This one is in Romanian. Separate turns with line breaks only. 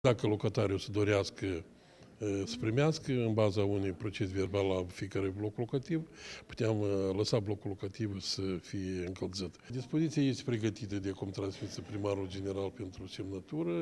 Dacă locatariul să dorească să primească în baza unui proces verbal la fiecare bloc locativ, puteam lăsa blocul locativ să fie încălzit. Dispoziția este pregătită de cum transmisă primarul general pentru
semnătură.